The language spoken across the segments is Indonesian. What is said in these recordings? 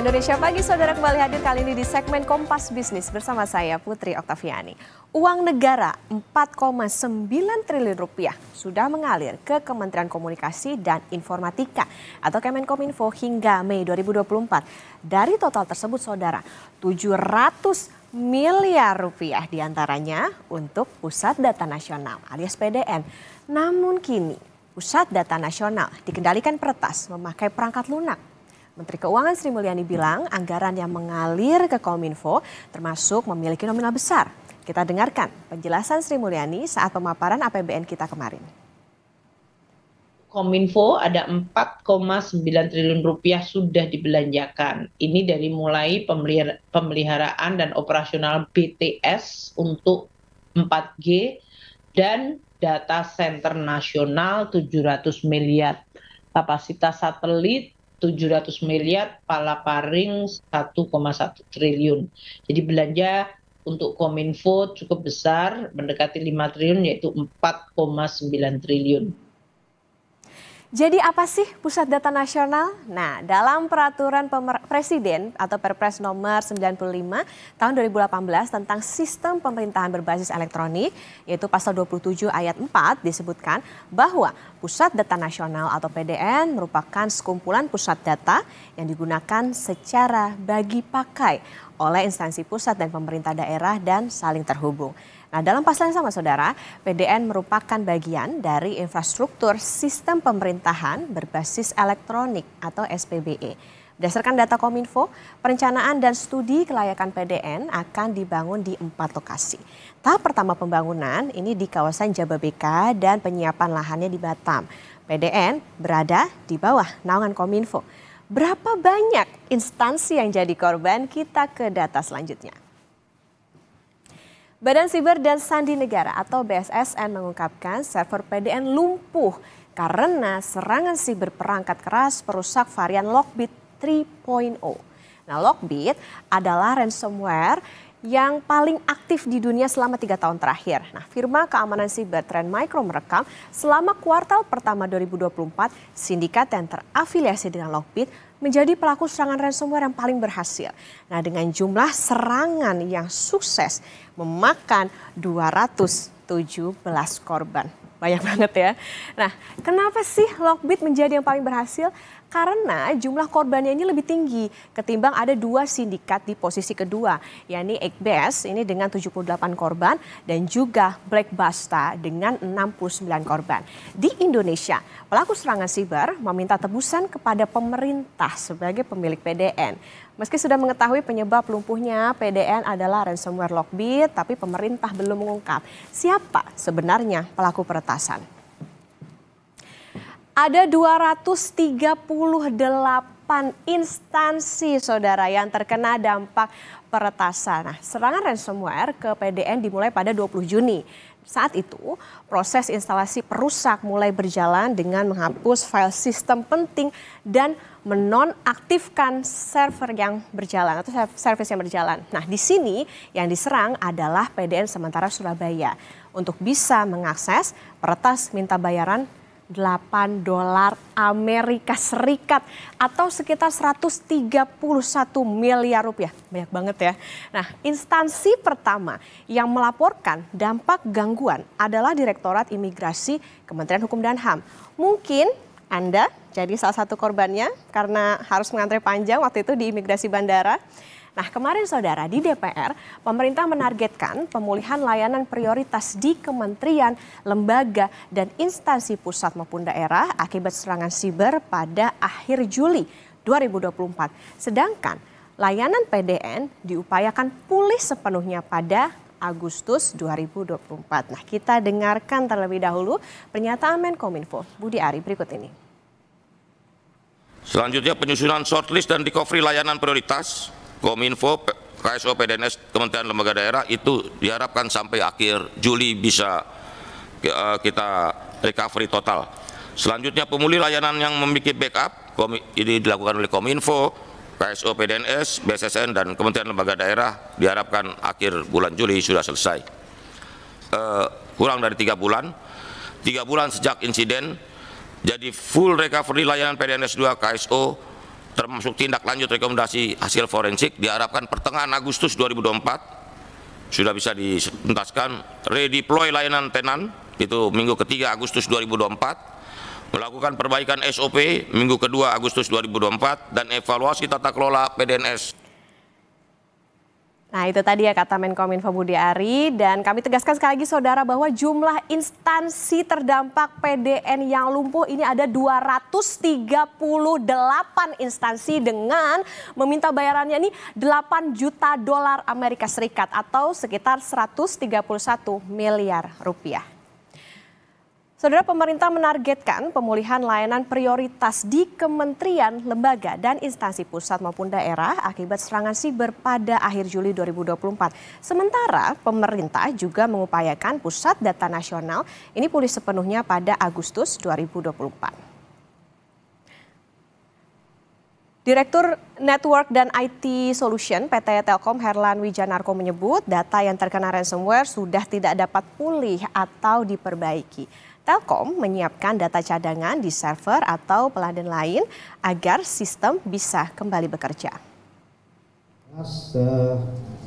Indonesia Pagi, saudara kembali hadir kali ini di segmen Kompas Bisnis bersama saya Putri Oktaviani. Uang negara 4,9 triliun rupiah sudah mengalir ke Kementerian Komunikasi dan Informatika atau Kemenkominfo hingga Mei 2024. Dari total tersebut saudara, 700 miliar rupiah diantaranya untuk Pusat Data Nasional alias PDN. Namun kini Pusat Data Nasional dikendalikan peretas memakai perangkat lunak Menteri Keuangan Sri Mulyani bilang anggaran yang mengalir ke Kominfo termasuk memiliki nominal besar. Kita dengarkan penjelasan Sri Mulyani saat pemaparan APBN kita kemarin. Kominfo ada 4,9 triliun rupiah sudah dibelanjakan. Ini dari mulai pemeliharaan dan operasional BTS untuk 4G dan data center nasional 700 miliar kapasitas satelit 700 miliar, palaparing 1,1 triliun. Jadi belanja untuk Kominfo cukup besar, mendekati 5 triliun yaitu 4,9 triliun. Jadi apa sih Pusat Data Nasional? Nah, dalam peraturan Pemer Presiden atau Perpres nomor 95 tahun 2018 tentang sistem pemerintahan berbasis elektronik, yaitu pasal 27 ayat 4 disebutkan bahwa Pusat Data Nasional atau PDN merupakan sekumpulan pusat data yang digunakan secara bagi pakai oleh instansi pusat dan pemerintah daerah dan saling terhubung. Nah, dalam pasal yang sama Saudara, PDN merupakan bagian dari infrastruktur sistem pemerintahan berbasis elektronik atau SPBE. Berdasarkan data Kominfo, perencanaan dan studi kelayakan PDN akan dibangun di empat lokasi. Tahap pertama pembangunan ini di kawasan Jababeka dan penyiapan lahannya di Batam. PDN berada di bawah naungan Kominfo. Berapa banyak instansi yang jadi korban? Kita ke data selanjutnya. Badan Siber dan Sandi Negara atau BSSN mengungkapkan server PDN lumpuh karena serangan siber perangkat keras perusak varian Lockbit 3.0. Nah, Lockbit adalah ransomware yang paling aktif di dunia selama tiga tahun terakhir. Nah, firma keamanan siber Trend Micro merekam selama kuartal pertama 2024, sindikat yang terafiliasi dengan Lockbit menjadi pelaku serangan ransomware yang paling berhasil. Nah, dengan jumlah serangan yang sukses memakan 217 korban. Banyak banget ya. Nah, kenapa sih Lockbit menjadi yang paling berhasil? karena jumlah korbannya ini lebih tinggi ketimbang ada dua sindikat di posisi kedua, yakni Ekbes ini dengan 78 korban dan juga Black Basta dengan 69 korban. Di Indonesia, pelaku serangan siber meminta tebusan kepada pemerintah sebagai pemilik PDN. Meski sudah mengetahui penyebab lumpuhnya PDN adalah ransomware Lockbit, tapi pemerintah belum mengungkap siapa sebenarnya pelaku peretasan. Ada 238 instansi saudara yang terkena dampak peretasan. Nah, serangan ransomware ke PDN dimulai pada 20 Juni. Saat itu, proses instalasi perusak mulai berjalan dengan menghapus file sistem penting dan menonaktifkan server yang berjalan atau service yang berjalan. Nah, di sini yang diserang adalah PDN sementara Surabaya. Untuk bisa mengakses, peretas minta bayaran dolar Amerika Serikat atau sekitar 131 miliar rupiah. Banyak banget ya. Nah, instansi pertama yang melaporkan dampak gangguan adalah Direktorat Imigrasi Kementerian Hukum dan HAM. Mungkin Anda jadi salah satu korbannya karena harus mengantre panjang waktu itu di imigrasi bandara. Nah, kemarin saudara di DPR, pemerintah menargetkan pemulihan layanan prioritas di kementerian, lembaga, dan instansi pusat maupun daerah akibat serangan siber pada akhir Juli 2024. Sedangkan layanan PDN diupayakan pulih sepenuhnya pada Agustus 2024. Nah, kita dengarkan terlebih dahulu pernyataan Menkominfo Budi Ari berikut ini. Selanjutnya penyusunan shortlist dan recovery layanan prioritas Kominfo, KSO, PDNS, Kementerian Lembaga Daerah itu diharapkan sampai akhir Juli bisa eh, kita recovery total. Selanjutnya pemulih layanan yang memiliki backup, ini dilakukan oleh Kominfo, KSO, PDNS, BSSN, dan Kementerian Lembaga Daerah diharapkan akhir bulan Juli sudah selesai. Eh, kurang dari tiga bulan, tiga bulan sejak insiden, jadi full recovery layanan PDNS 2 KSO termasuk tindak lanjut rekomendasi hasil forensik diharapkan pertengahan Agustus 2024 sudah bisa dituntaskan redeploy layanan tenan itu minggu ketiga Agustus 2024 melakukan perbaikan SOP minggu kedua Agustus 2024 dan evaluasi tata kelola PDNS Nah itu tadi ya kata Menkominfo Budi Ari dan kami tegaskan sekali lagi saudara bahwa jumlah instansi terdampak PDN yang lumpuh ini ada 238 instansi dengan meminta bayarannya ini 8 juta dolar Amerika Serikat atau sekitar 131 miliar rupiah. Saudara pemerintah menargetkan pemulihan layanan prioritas di kementerian, lembaga, dan instansi pusat maupun daerah akibat serangan siber pada akhir Juli 2024. Sementara pemerintah juga mengupayakan pusat data nasional ini pulih sepenuhnya pada Agustus 2024. Direktur Network dan IT Solution PT Telkom Herlan Wijanarko menyebut data yang terkena ransomware sudah tidak dapat pulih atau diperbaiki. Telkom menyiapkan data cadangan di server atau peladen lain agar sistem bisa kembali bekerja. Eh,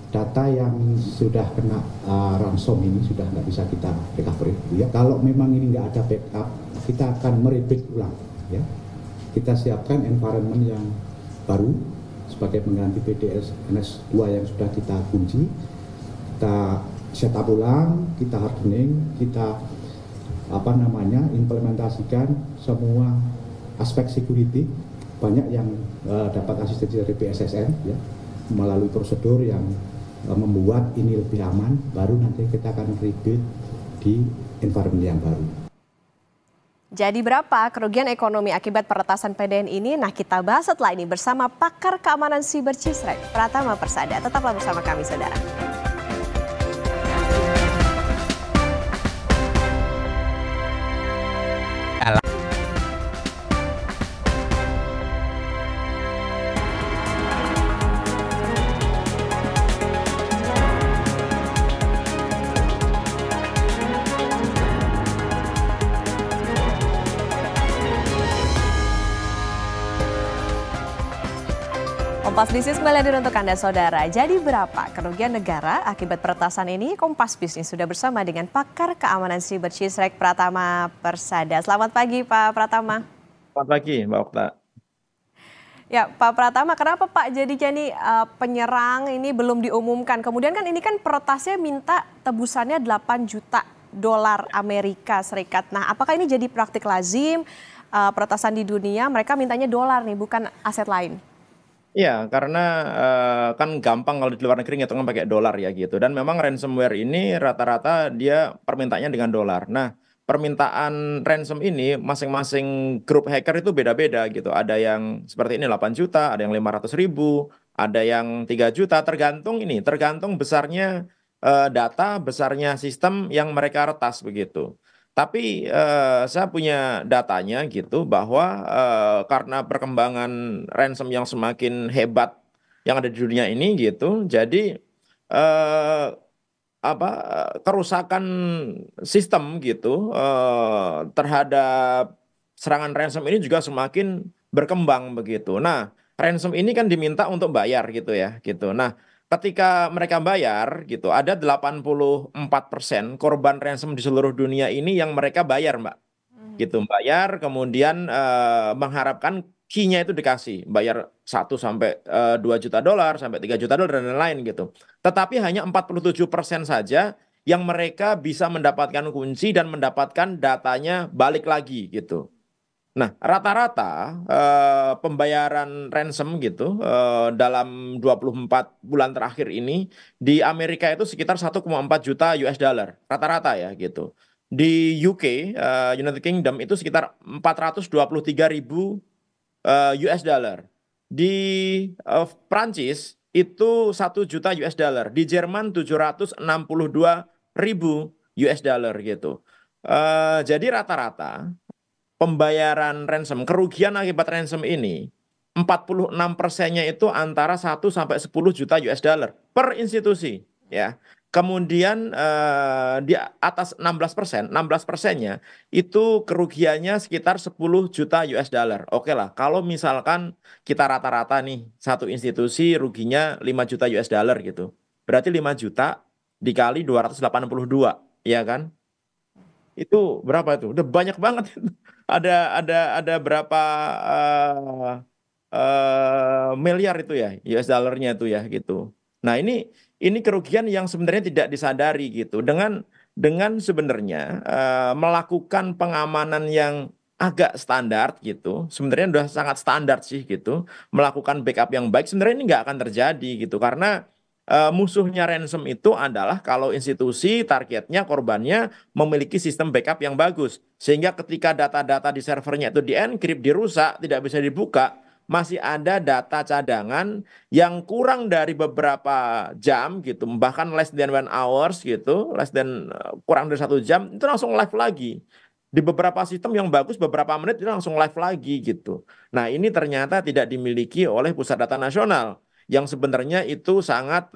data yang sudah kena uh, eh, ransom ini sudah nggak bisa kita recovery. Ya, kalau memang ini nggak ada backup, kita akan merebit ulang. Ya. Kita siapkan environment yang baru sebagai pengganti PDS NS2 yang sudah kita kunci. Kita setup ulang, kita hardening, kita apa namanya implementasikan semua aspek security banyak yang uh, dapat asistensi dari PSSN ya melalui prosedur yang uh, membuat ini lebih aman baru nanti kita akan rebuild di environment yang baru. Jadi berapa kerugian ekonomi akibat peretasan PDN ini? Nah kita bahas setelah ini bersama pakar keamanan siber Cisrek, Pratama Persada. Tetaplah bersama kami saudara. Kompas Bisnis kembali hadir untuk Anda Saudara. Jadi berapa kerugian negara akibat peretasan ini? Kompas Bisnis sudah bersama dengan pakar keamanan siber Cisrek Pratama Persada. Selamat pagi Pak Pratama. Selamat pagi Mbak Okta. Ya Pak Pratama, kenapa Pak jadinya jadi uh, eh, penyerang ini belum diumumkan? Kemudian kan ini kan peretasnya minta tebusannya 8 juta dolar Amerika Serikat. Nah apakah ini jadi praktik lazim? Uh, peretasan di dunia mereka mintanya dolar nih bukan aset lain. Iya, karena, eee, eh, kan gampang kalau di luar negeri ngitungnya pakai dolar ya gitu dan memang ransomware ini rata-rata dia permintaannya dengan dolar. Nah, permintaan ransom ini masing-masing grup hacker itu beda-beda gitu. Ada yang seperti ini 8 juta, ada yang ribu, ada yang 3 juta, tergantung ini, tergantung besarnya, eee, eh, data, besarnya sistem yang mereka retas begitu. Tapi uh, saya punya datanya gitu bahwa uh, karena perkembangan ransom yang semakin hebat yang ada di dunia ini gitu, jadi uh, apa kerusakan sistem gitu uh, terhadap serangan ransom ini juga semakin berkembang begitu. Nah, ransom ini kan diminta untuk bayar gitu ya, gitu. Nah, ketika mereka bayar gitu ada 84% persen korban ransom di seluruh dunia ini yang mereka bayar mbak hmm. gitu bayar kemudian uh, mengharapkan kinya itu dikasih bayar 1 sampai uh, eh, 2 juta dolar sampai 3 juta dolar dan lain-lain gitu tetapi hanya 47% persen saja yang mereka bisa mendapatkan kunci dan mendapatkan datanya balik lagi gitu Nah, rata-rata eh, pembayaran ransom gitu eh, dalam 24 bulan terakhir ini di Amerika itu sekitar 1,4 juta US dollar rata-rata ya gitu. Di UK eh, United Kingdom itu sekitar 423 ribu eh, US dollar. Di eh, Prancis itu satu juta US dollar. Di Jerman 762 ribu US dollar gitu. Uh, jadi rata-rata pembayaran ransom, kerugian akibat ransom ini 46 persennya itu antara 1 sampai 10 juta US dollar per institusi ya. Kemudian eh, di atas 16 persen, 16 persennya itu kerugiannya sekitar 10 juta US dollar. Oke lah, kalau misalkan kita rata-rata nih satu institusi ruginya 5 juta US dollar gitu. Berarti 5 juta dikali 282, ya kan? itu berapa tuh? Udah banyak banget. ada ada ada berapa uh, uh, miliar itu ya US dollarnya itu ya gitu. Nah ini ini kerugian yang sebenarnya tidak disadari gitu dengan dengan sebenarnya uh, melakukan pengamanan yang agak standar gitu sebenarnya udah sangat standar sih gitu melakukan backup yang baik sebenarnya ini nggak akan terjadi gitu karena Eh, musuhnya ransom itu adalah kalau institusi targetnya korbannya memiliki sistem backup yang bagus sehingga ketika data-data di servernya itu dienkrip dirusak tidak bisa dibuka masih ada data cadangan yang kurang dari beberapa jam gitu bahkan less than one hours gitu less than eh, kurang dari satu jam itu langsung live lagi di beberapa sistem yang bagus beberapa menit itu langsung live lagi gitu nah ini ternyata tidak dimiliki oleh pusat data nasional yang sebenarnya itu sangat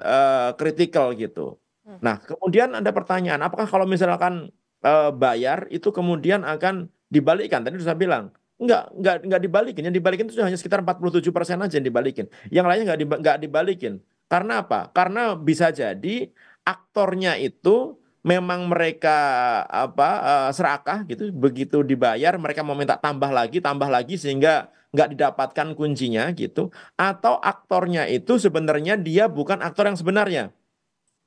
kritikal eh, uh, gitu. Hmm. Nah, kemudian ada pertanyaan, apakah kalau misalkan uh, bayar itu kemudian akan dibalikkan? Tadi sudah bilang, enggak, enggak, enggak dibalikin. Yang dibalikin itu hanya sekitar 47% persen aja yang dibalikin. Yang lainnya enggak, di, enggak dibalikin. Karena apa? Karena bisa jadi aktornya itu memang mereka apa uh, serakah gitu begitu dibayar mereka mau minta tambah lagi tambah lagi sehingga nggak didapatkan kuncinya gitu atau aktornya itu sebenarnya dia bukan aktor yang sebenarnya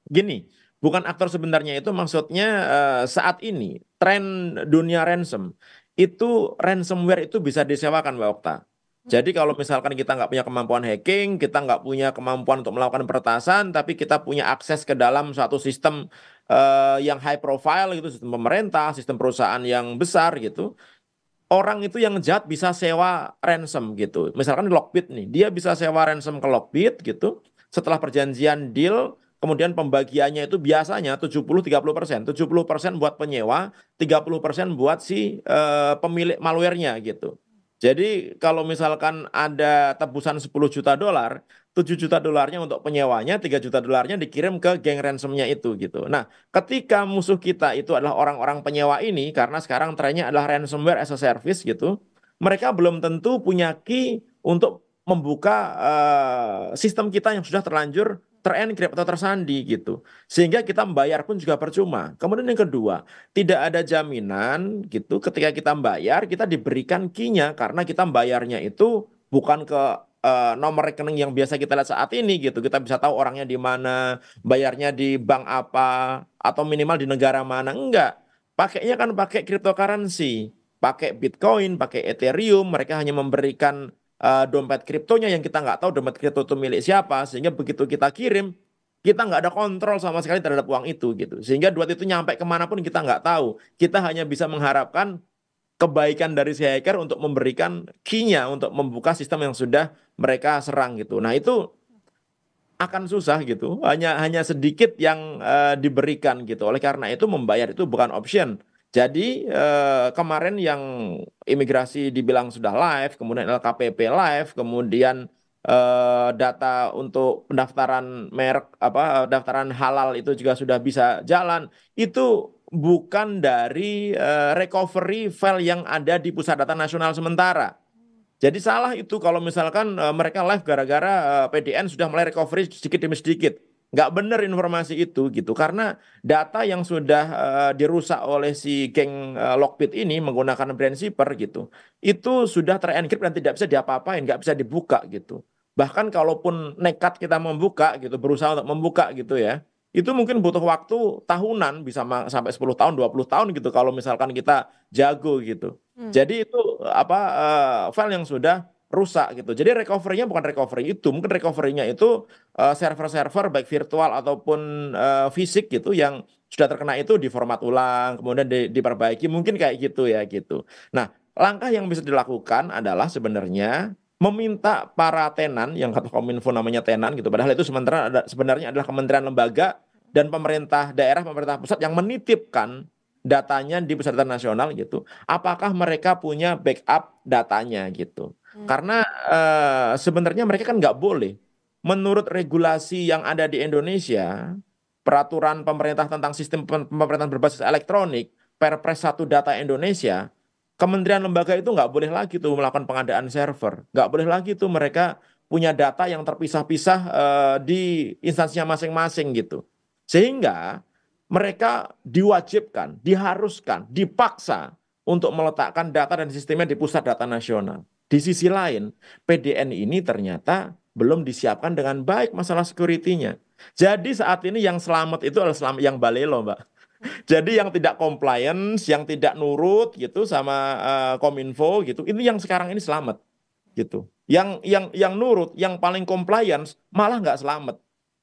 gini bukan aktor sebenarnya itu maksudnya eh, saat ini tren dunia ransom itu ransomware itu bisa disewakan mbak Okta jadi kalau misalkan kita nggak punya kemampuan hacking, kita nggak punya kemampuan untuk melakukan peretasan, tapi kita punya akses ke dalam suatu sistem eh, yang high profile gitu, sistem pemerintah, sistem perusahaan yang besar gitu, orang itu yang jahat bisa sewa ransom gitu. Misalkan di Lockbit nih, dia bisa sewa ransom ke Lockbit gitu. Setelah perjanjian deal, kemudian pembagiannya itu biasanya 70 30 persen. 70 persen buat penyewa, 30 persen buat si uh, pemilik malwarenya gitu. Jadi kalau misalkan ada tebusan 10 juta dolar, 7 juta dolarnya untuk penyewanya, 3 juta dolarnya dikirim ke geng ransomnya itu gitu. Nah, ketika musuh kita itu adalah orang-orang penyewa ini, karena sekarang trennya adalah ransomware as a service gitu, mereka belum tentu punya key untuk membuka uh, sistem kita yang sudah terlanjur terenkrip atau tersandi gitu. Sehingga kita membayar pun juga percuma. Kemudian yang kedua, tidak ada jaminan gitu ketika kita membayar kita diberikan kinya karena kita membayarnya itu bukan ke uh, nomor rekening yang biasa kita lihat saat ini gitu. Kita bisa tahu orangnya di mana, bayarnya di bank apa atau minimal di negara mana. Enggak. Pakainya kan pakai cryptocurrency, pakai Bitcoin, pakai Ethereum, mereka hanya memberikan uh, dompet kriptonya yang kita nggak tahu dompet kripto itu milik siapa sehingga begitu kita kirim kita nggak ada kontrol sama sekali terhadap uang itu gitu sehingga duit itu nyampe kemanapun kita nggak tahu kita hanya bisa mengharapkan kebaikan dari si hacker untuk memberikan key-nya untuk membuka sistem yang sudah mereka serang gitu nah itu akan susah gitu hanya hanya sedikit yang uh, diberikan gitu oleh karena itu membayar itu bukan option jadi eh, kemarin yang imigrasi dibilang sudah live, kemudian LKPP live, kemudian eh, data untuk pendaftaran merek apa daftaran halal itu juga sudah bisa jalan. Itu bukan dari eh, recovery file yang ada di Pusat Data Nasional sementara. Jadi salah itu kalau misalkan eh, mereka live gara-gara eh, PDN sudah mulai recovery sedikit demi sedikit nggak benar informasi itu gitu karena data yang sudah uh, dirusak oleh si geng uh, eh, Lockpit ini menggunakan brand shipper gitu itu sudah terenkrip dan tidak bisa diapa-apain nggak bisa dibuka gitu bahkan kalaupun nekat kita membuka gitu berusaha untuk membuka gitu ya itu mungkin butuh waktu tahunan bisa sampai 10 tahun 20 tahun gitu kalau misalkan kita jago gitu hmm. jadi itu apa uh, file yang sudah rusak gitu. Jadi recovery-nya bukan recovery itu, mungkin recovery-nya itu eh, server-server uh, server baik virtual ataupun uh, fisik gitu yang sudah terkena itu di format ulang, kemudian di, diperbaiki, mungkin kayak gitu ya gitu. Nah, langkah yang bisa dilakukan adalah sebenarnya meminta para tenan yang kata kominfo namanya tenan gitu padahal itu sementara ada sebenarnya adalah kementerian lembaga dan pemerintah daerah pemerintah pusat yang menitipkan datanya di peserta nasional gitu, apakah mereka punya backup datanya gitu? Hmm. Karena uh, sebenarnya mereka kan nggak boleh. Menurut regulasi yang ada di Indonesia, peraturan pemerintah tentang sistem pemerintahan berbasis elektronik, Perpres satu Data Indonesia, kementerian lembaga itu nggak boleh lagi tuh melakukan pengadaan server, nggak boleh lagi tuh mereka punya data yang terpisah-pisah uh, di instansinya masing-masing gitu. Sehingga mereka diwajibkan, diharuskan, dipaksa untuk meletakkan data dan sistemnya di pusat data nasional. Di sisi lain, PDN ini ternyata belum disiapkan dengan baik masalah security-nya. Jadi saat ini yang selamat itu adalah selamat yang balelo, Mbak. Jadi yang tidak compliance, yang tidak nurut gitu sama uh, Kominfo gitu, ini yang sekarang ini selamat gitu. Yang yang yang nurut, yang paling compliance malah nggak selamat.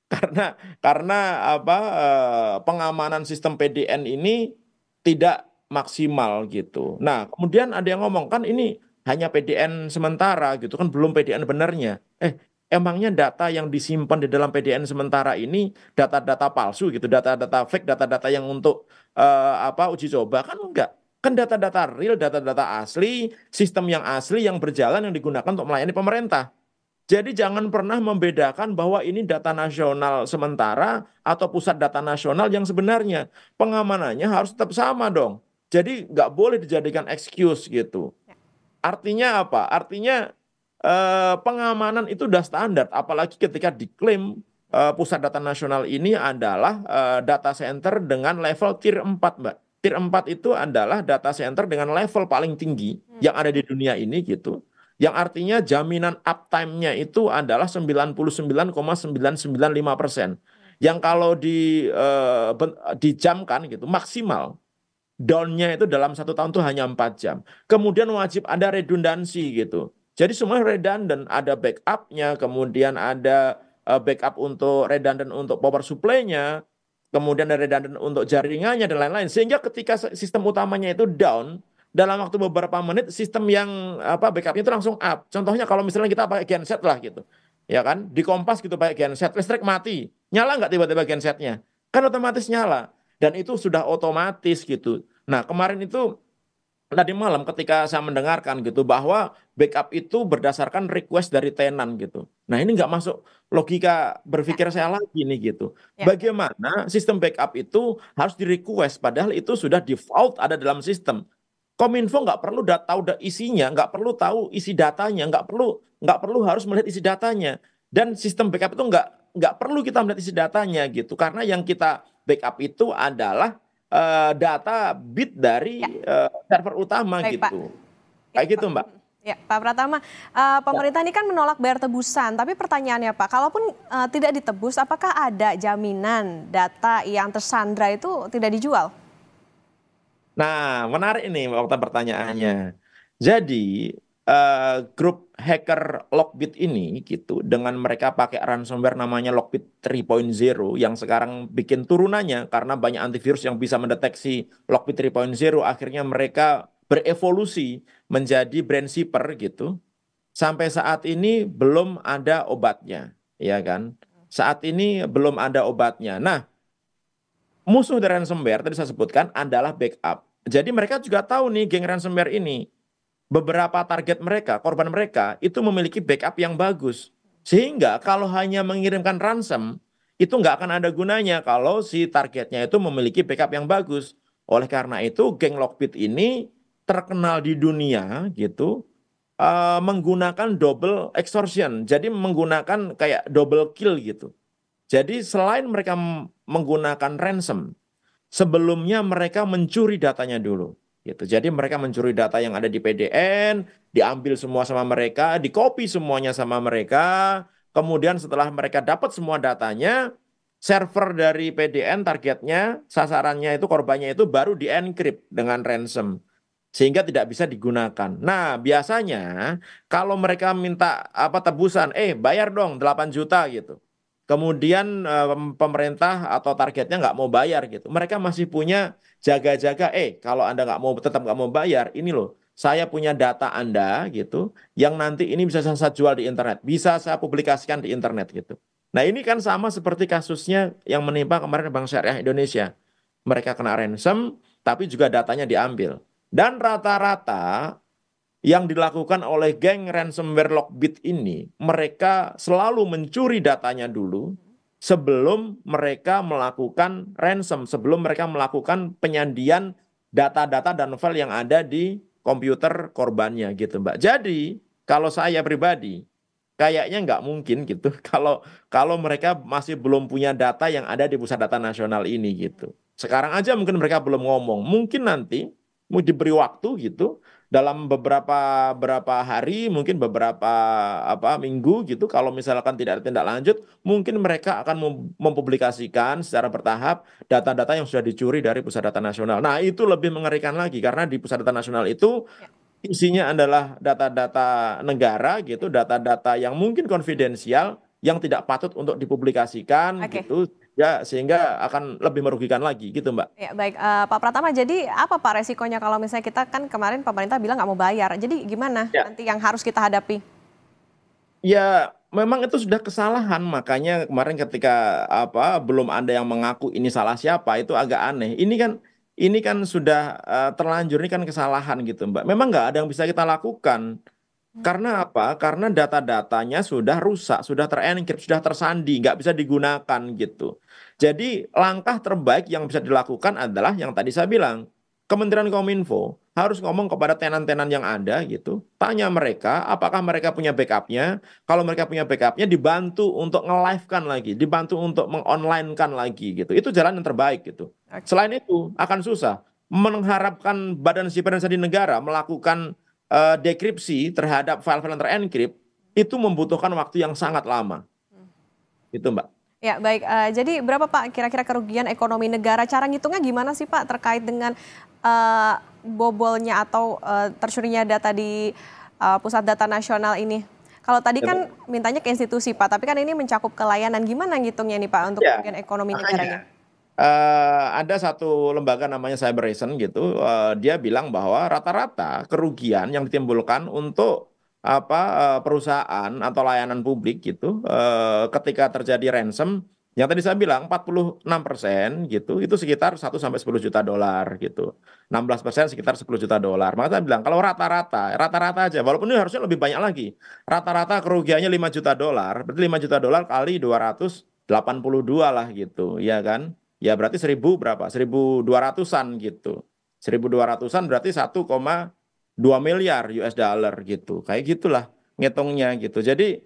karena karena apa eh, pengamanan sistem PDN ini tidak maksimal gitu. Nah, kemudian ada yang ngomong kan ini hanya PDN sementara gitu kan belum PDN benernya. Eh, emangnya data yang disimpan di dalam PDN sementara ini data-data palsu gitu, data-data fake, data-data yang untuk uh, apa uji coba kan enggak. Kan data-data real, data-data asli, sistem yang asli yang berjalan yang digunakan untuk melayani pemerintah. Jadi jangan pernah membedakan bahwa ini data nasional sementara atau pusat data nasional yang sebenarnya. Pengamanannya harus tetap sama dong. Jadi nggak boleh dijadikan excuse gitu. Artinya apa? Artinya eh, pengamanan itu sudah standar. Apalagi ketika diklaim eh, pusat data nasional ini adalah eh, data center dengan level tier 4 mbak. Tier 4 itu adalah data center dengan level paling tinggi hmm. yang ada di dunia ini gitu yang artinya jaminan uptime-nya itu adalah 99,995%. Yang kalau di uh, dijamkan gitu maksimal down-nya itu dalam satu tahun tuh hanya empat jam. Kemudian wajib ada redundansi gitu. Jadi semua redundant, ada backupnya, kemudian ada uh, backup untuk redundant untuk power supply-nya, kemudian ada redundant untuk jaringannya dan lain-lain. Sehingga ketika sistem utamanya itu down, dalam waktu beberapa menit sistem yang apa backupnya itu langsung up. Contohnya kalau misalnya kita pakai genset lah gitu, ya kan? Di kompas gitu pakai genset, listrik mati, nyala nggak tiba-tiba gensetnya? Kan otomatis nyala dan itu sudah otomatis gitu. Nah kemarin itu tadi malam ketika saya mendengarkan gitu bahwa backup itu berdasarkan request dari tenan gitu. Nah ini nggak masuk logika berpikir saya lagi nih gitu. Ya. Bagaimana sistem backup itu harus di request padahal itu sudah default ada dalam sistem. Kominfo nggak perlu tahu isinya, nggak perlu tahu isi datanya, nggak perlu nggak perlu harus melihat isi datanya. Dan sistem backup itu nggak nggak perlu kita melihat isi datanya gitu, karena yang kita backup itu adalah uh, data bit dari ya. uh, server utama Baik, gitu. Pak. Kayak ya, gitu Pak. Mbak. Hmm. Ya, Pak Pratama, uh, pemerintah ya. ini kan menolak bayar tebusan, tapi pertanyaannya Pak, kalaupun uh, tidak ditebus, apakah ada jaminan data yang tersandra itu tidak dijual? Nah, menarik ini waktu pertanyaannya. Nah. Jadi, uh, grup hacker Lockbit ini gitu dengan mereka pakai ransomware namanya Lockbit 3.0 yang sekarang bikin turunannya karena banyak antivirus yang bisa mendeteksi Lockbit 3.0 akhirnya mereka berevolusi menjadi brand shipper gitu. Sampai saat ini belum ada obatnya, ya kan? Saat ini belum ada obatnya. Nah, musuh dari ransomware tadi saya sebutkan adalah backup jadi mereka juga tahu nih geng ransomware ini beberapa target mereka, korban mereka itu memiliki backup yang bagus. Sehingga kalau hanya mengirimkan ransom itu nggak akan ada gunanya kalau si targetnya itu memiliki backup yang bagus. Oleh karena itu geng Lockbit ini terkenal di dunia gitu uh, menggunakan double extortion, jadi menggunakan kayak double kill gitu. Jadi selain mereka menggunakan ransom, Sebelumnya mereka mencuri datanya dulu. Gitu. Jadi mereka mencuri data yang ada di PDN, diambil semua sama mereka, dikopi semuanya sama mereka. Kemudian setelah mereka dapat semua datanya, server dari PDN targetnya, sasarannya itu korbannya itu baru dienkrip dengan ransom sehingga tidak bisa digunakan. Nah, biasanya kalau mereka minta apa tebusan, eh bayar dong 8 juta gitu kemudian eh, pemerintah atau targetnya nggak mau bayar gitu. Mereka masih punya jaga-jaga, eh kalau Anda nggak mau tetap nggak mau bayar, ini loh, saya punya data Anda gitu, yang nanti ini bisa saya jual di internet, bisa saya publikasikan di internet gitu. Nah ini kan sama seperti kasusnya yang menimpa kemarin Bank Syariah Indonesia. Mereka kena ransom, tapi juga datanya diambil. Dan rata-rata yang dilakukan oleh geng ransomware Lockbit ini, mereka selalu mencuri datanya dulu sebelum mereka melakukan ransom, sebelum mereka melakukan penyandian data-data dan file yang ada di komputer korbannya gitu Mbak. Jadi kalau saya pribadi kayaknya nggak mungkin gitu kalau kalau mereka masih belum punya data yang ada di pusat data nasional ini gitu. Sekarang aja mungkin mereka belum ngomong, mungkin nanti mau diberi waktu gitu dalam beberapa beberapa hari mungkin beberapa apa minggu gitu kalau misalkan tidak ada tindak lanjut mungkin mereka akan mempublikasikan secara bertahap data-data yang sudah dicuri dari pusat data nasional. Nah, itu lebih mengerikan lagi karena di pusat data nasional itu ya. isinya adalah data-data negara gitu, data-data yang mungkin konfidensial yang tidak patut untuk dipublikasikan okay. gitu ya sehingga akan lebih merugikan lagi gitu mbak. Ya baik uh, Pak Pratama jadi apa pak resikonya kalau misalnya kita kan kemarin pemerintah bilang nggak mau bayar jadi gimana ya. nanti yang harus kita hadapi? Ya memang itu sudah kesalahan makanya kemarin ketika apa belum ada yang mengaku ini salah siapa itu agak aneh ini kan ini kan sudah uh, terlanjur ini kan kesalahan gitu mbak memang nggak ada yang bisa kita lakukan hmm. karena apa? Karena data-datanya sudah rusak, sudah terenkrim, sudah tersandi, nggak bisa digunakan gitu. Jadi langkah terbaik yang bisa dilakukan adalah yang tadi saya bilang, Kementerian Kominfo harus ngomong kepada tenan-tenan yang ada gitu. Tanya mereka apakah mereka punya backupnya. Kalau mereka punya backupnya dibantu untuk nge kan lagi. Dibantu untuk meng-online-kan lagi gitu. Itu jalan yang terbaik gitu. Selain itu akan susah. Mengharapkan badan siber dan sandi negara melakukan uh, dekripsi terhadap file-file yang terenkrip Itu membutuhkan waktu yang sangat lama. Hmm. Itu mbak. Ya baik, uh, jadi berapa Pak kira-kira kerugian ekonomi negara? Cara ngitungnya gimana sih Pak terkait dengan uh, bobolnya atau uh, tercurinya data di uh, pusat data nasional ini? Kalau tadi kan mintanya ke institusi Pak, tapi kan ini mencakup kelayanan. Gimana ngitungnya nih Pak untuk ya, kerugian ekonomi makanya. negaranya? Uh, ada satu lembaga namanya Cyberation gitu, uh, dia bilang bahwa rata-rata kerugian yang ditimbulkan untuk apa eh, perusahaan atau layanan publik gitu eh, ketika terjadi ransom yang tadi saya bilang 46 persen gitu itu sekitar 1 sampai 10 juta dolar gitu 16 persen sekitar 10 juta dolar maka saya bilang kalau rata-rata rata-rata aja walaupun ini harusnya lebih banyak lagi rata-rata kerugiannya 5 juta dolar berarti 5 juta dolar kali 282 lah gitu ya kan ya berarti 1000 berapa 1200-an gitu 1200-an berarti koma 2 miliar US dollar gitu. Kayak gitulah ngitungnya gitu. Jadi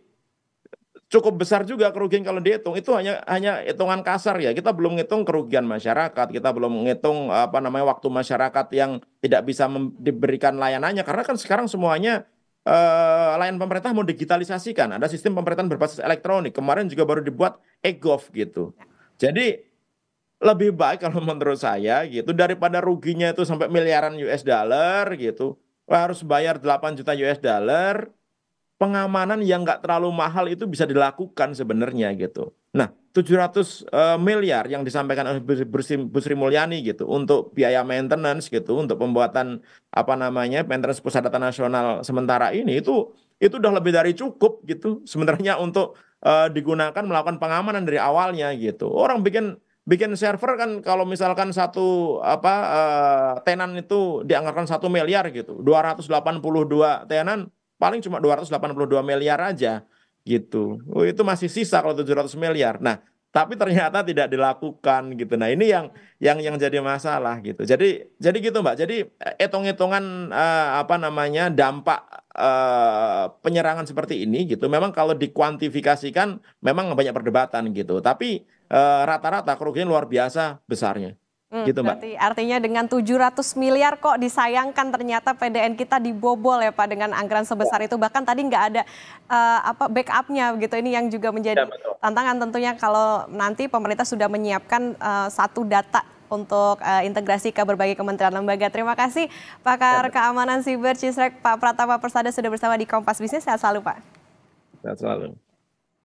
cukup besar juga kerugian kalau dihitung. Itu hanya hanya hitungan kasar ya. Kita belum ngitung kerugian masyarakat, kita belum ngitung apa namanya waktu masyarakat yang tidak bisa diberikan layanannya karena kan sekarang semuanya eh, layanan pemerintah mau digitalisasikan. Ada sistem pemerintahan berbasis elektronik. Kemarin juga baru dibuat e gitu. Jadi lebih baik kalau menurut saya gitu daripada ruginya itu sampai miliaran US dollar gitu harus bayar 8 juta US dollar, pengamanan yang nggak terlalu mahal itu bisa dilakukan sebenarnya gitu. Nah, 700 uh, eh, miliar yang disampaikan oleh Bu Sri Mulyani gitu untuk biaya maintenance gitu untuk pembuatan apa namanya maintenance pusat data nasional sementara ini itu itu udah lebih dari cukup gitu sebenarnya untuk uh, digunakan melakukan pengamanan dari awalnya gitu. Orang bikin bikin server kan kalau misalkan satu apa uh, tenan itu dianggarkan satu miliar gitu 282 tenan paling cuma 282 miliar aja gitu oh, itu masih sisa kalau 700 miliar nah tapi ternyata tidak dilakukan gitu nah ini yang yang yang jadi masalah gitu jadi jadi gitu mbak jadi eh, hitung-hitungan uh, apa namanya dampak uh, penyerangan seperti ini gitu memang kalau dikuantifikasikan memang banyak perdebatan gitu tapi Eh, rata-rata kerugian luar biasa besarnya. Hmm, gitu Mbak. artinya dengan 700 miliar kok disayangkan ternyata PDN kita dibobol ya Pak dengan anggaran sebesar ya. itu bahkan tadi nggak ada uh, apa backupnya begitu ini yang juga menjadi ya, tantangan tentunya kalau nanti pemerintah sudah menyiapkan uh, satu data untuk uh, integrasi ke berbagai kementerian lembaga. Terima kasih pakar ya, keamanan siber Cisrek Pak Pratama Persada sudah bersama di Kompas Bisnis. Sehat selalu Pak. Sehat selalu.